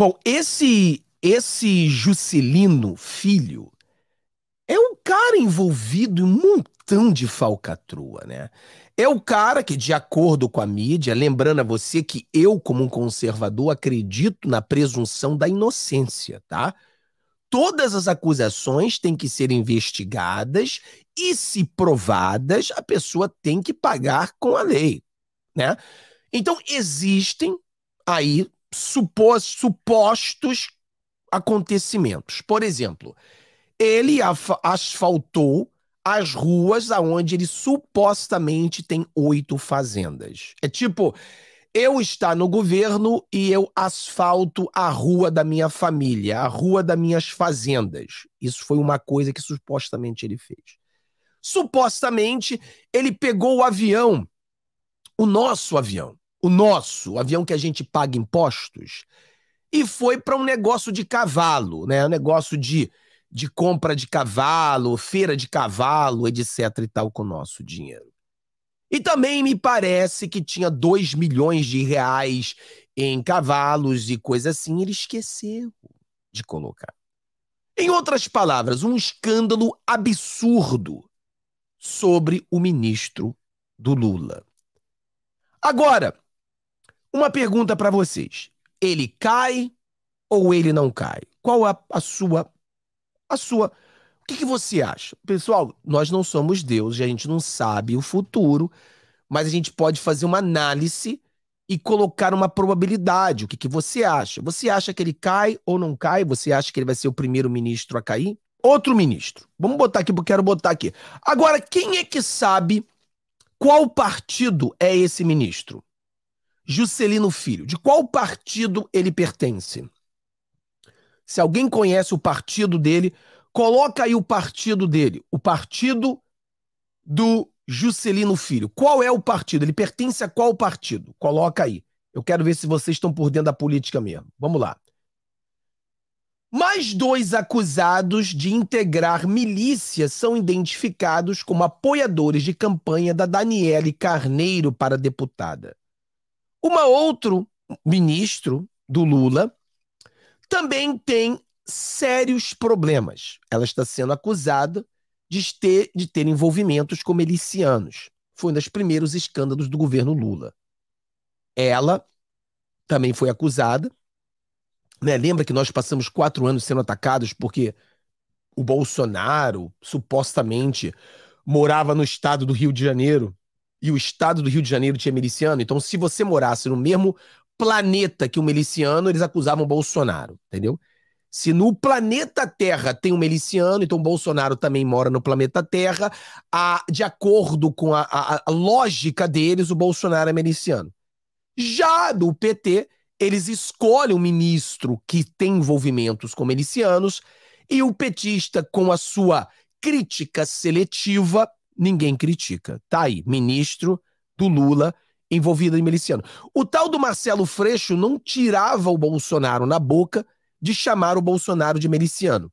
Bom, esse esse Juscelino Filho é um cara envolvido em um montão de falcatrua, né? É o cara que, de acordo com a mídia, lembrando a você que eu, como um conservador, acredito na presunção da inocência, tá? Todas as acusações têm que ser investigadas e, se provadas, a pessoa tem que pagar com a lei, né? Então, existem aí supos, supostos acontecimentos. Por exemplo, ele asfaltou as ruas aonde ele supostamente tem oito fazendas. É tipo, eu estar no governo e eu asfalto a rua da minha família, a rua das minhas fazendas. Isso foi uma coisa que supostamente ele fez. Supostamente ele pegou o avião, o nosso avião, o nosso, o avião que a gente paga impostos, e foi para um negócio de cavalo, né? Um negócio de, de compra de cavalo, feira de cavalo, etc e tal, com o nosso dinheiro. E também me parece que tinha 2 milhões de reais em cavalos e coisa assim, ele esqueceu de colocar. Em outras palavras, um escândalo absurdo sobre o ministro do Lula. Agora, uma pergunta para vocês. Ele cai ou ele não cai? Qual é a sua a sua O que, que você acha? Pessoal, nós não somos deuses, a gente não sabe o futuro, mas a gente pode fazer uma análise e colocar uma probabilidade. O que, que você acha? Você acha que ele cai ou não cai? Você acha que ele vai ser o primeiro ministro a cair? Outro ministro. Vamos botar aqui, porque eu quero botar aqui. Agora, quem é que sabe qual partido é esse ministro? Juscelino Filho, de qual partido ele pertence? Se alguém conhece o partido dele, coloca aí o partido dele, o partido do Juscelino Filho. Qual é o partido? Ele pertence a qual partido? Coloca aí. Eu quero ver se vocês estão por dentro da política mesmo. Vamos lá. Mais dois acusados de integrar milícia são identificados como apoiadores de campanha da Daniele Carneiro para deputada. Uma outro ministro do Lula também tem sérios problemas. Ela está sendo acusada de ter, de ter envolvimentos com milicianos. Foi um dos primeiros escândalos do governo Lula. Ela também foi acusada. Né? Lembra que nós passamos quatro anos sendo atacados porque o Bolsonaro supostamente morava no estado do Rio de Janeiro e o estado do Rio de Janeiro tinha miliciano, então se você morasse no mesmo planeta que o um miliciano, eles acusavam Bolsonaro, entendeu? Se no planeta Terra tem um miliciano, então Bolsonaro também mora no planeta Terra, a, de acordo com a, a, a lógica deles, o Bolsonaro é miliciano. Já do PT, eles escolhem um ministro que tem envolvimentos com milicianos e o petista, com a sua crítica seletiva, ninguém critica. Tá aí, ministro do Lula envolvido em miliciano. O tal do Marcelo Freixo não tirava o Bolsonaro na boca de chamar o Bolsonaro de miliciano.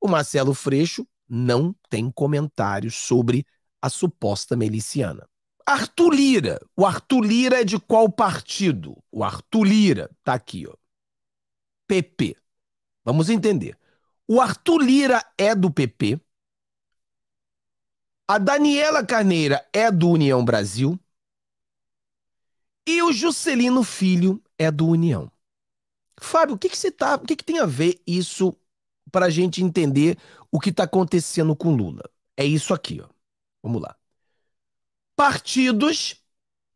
O Marcelo Freixo não tem comentários sobre a suposta miliciana. Arthur Lira. O Arthur Lira é de qual partido? O Arthur Lira tá aqui, ó. PP. Vamos entender. O Arthur Lira é do PP a Daniela Carneira é do União Brasil. E o Juscelino Filho é do União. Fábio, o que, que, você tá, o que, que tem a ver isso para a gente entender o que está acontecendo com Lula? É isso aqui, ó. Vamos lá. Partidos.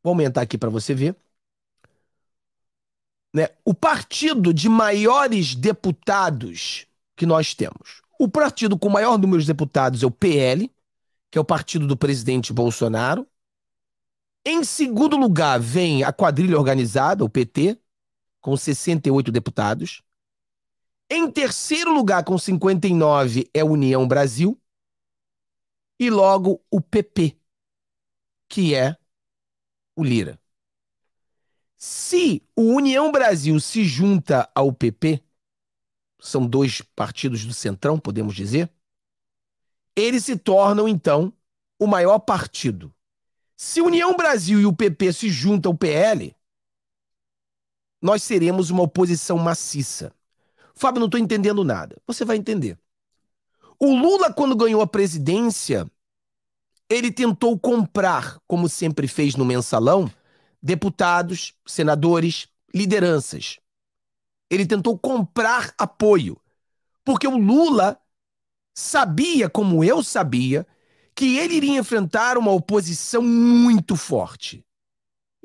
Vou aumentar aqui para você ver. Né? O partido de maiores deputados que nós temos. O partido com maior número de deputados é o PL, que é o partido do presidente Bolsonaro. Em segundo lugar, vem a quadrilha organizada, o PT, com 68 deputados. Em terceiro lugar, com 59, é a União Brasil. E logo o PP, que é o Lira. Se o União Brasil se junta ao PP, são dois partidos do Centrão, podemos dizer, eles se tornam, então, o maior partido. Se União Brasil e o PP se juntam ao PL, nós seremos uma oposição maciça. Fábio, não estou entendendo nada. Você vai entender. O Lula, quando ganhou a presidência, ele tentou comprar, como sempre fez no mensalão, deputados, senadores, lideranças. Ele tentou comprar apoio. Porque o Lula sabia, como eu sabia, que ele iria enfrentar uma oposição muito forte.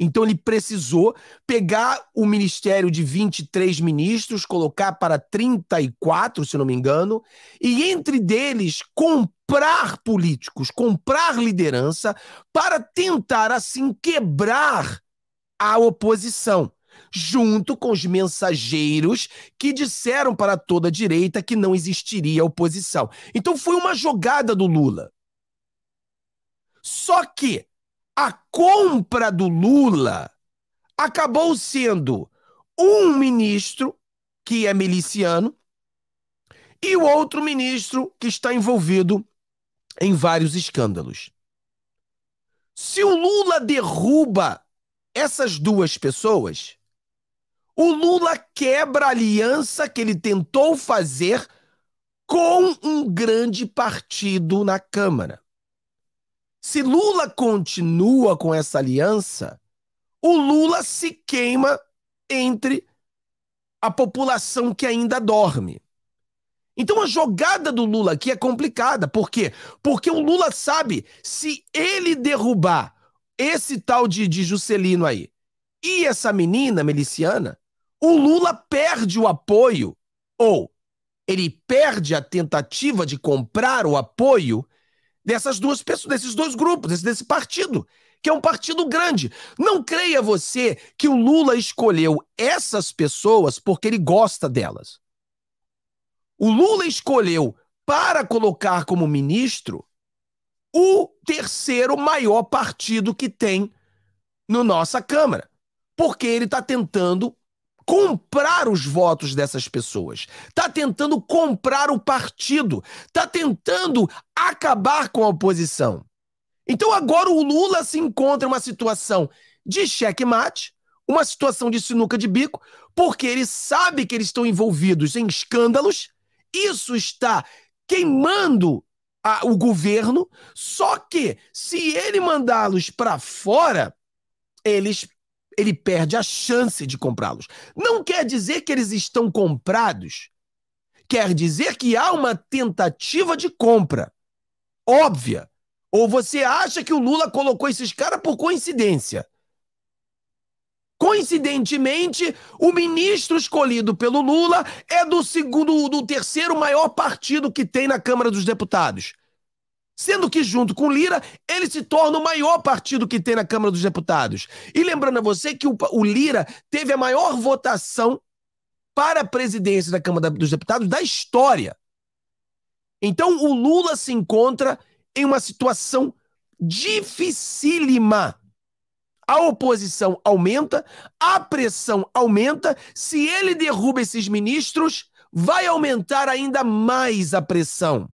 Então ele precisou pegar o ministério de 23 ministros, colocar para 34, se não me engano, e entre deles comprar políticos, comprar liderança para tentar assim quebrar a oposição junto com os mensageiros que disseram para toda a direita que não existiria oposição. Então foi uma jogada do Lula. Só que a compra do Lula acabou sendo um ministro que é miliciano e o outro ministro que está envolvido em vários escândalos. Se o Lula derruba essas duas pessoas, o Lula quebra a aliança que ele tentou fazer com um grande partido na Câmara. Se Lula continua com essa aliança, o Lula se queima entre a população que ainda dorme. Então a jogada do Lula aqui é complicada. Por quê? Porque o Lula sabe se ele derrubar esse tal de, de Juscelino aí e essa menina miliciana, o Lula perde o apoio, ou ele perde a tentativa de comprar o apoio dessas duas pessoas, desses dois grupos, desse, desse partido, que é um partido grande. Não creia você que o Lula escolheu essas pessoas porque ele gosta delas. O Lula escolheu para colocar como ministro o terceiro maior partido que tem no nossa Câmara, porque ele está tentando comprar os votos dessas pessoas, está tentando comprar o partido, está tentando acabar com a oposição. Então agora o Lula se encontra em uma situação de checkmate, uma situação de sinuca de bico, porque ele sabe que eles estão envolvidos em escândalos, isso está queimando a, o governo, só que se ele mandá-los para fora, eles ele perde a chance de comprá-los. Não quer dizer que eles estão comprados. Quer dizer que há uma tentativa de compra. Óbvia. Ou você acha que o Lula colocou esses caras por coincidência? Coincidentemente, o ministro escolhido pelo Lula é do segundo, do terceiro maior partido que tem na Câmara dos Deputados. Sendo que, junto com Lira, ele se torna o maior partido que tem na Câmara dos Deputados. E lembrando a você que o, o Lira teve a maior votação para a presidência da Câmara dos Deputados da história. Então, o Lula se encontra em uma situação dificílima. A oposição aumenta, a pressão aumenta. Se ele derruba esses ministros, vai aumentar ainda mais a pressão.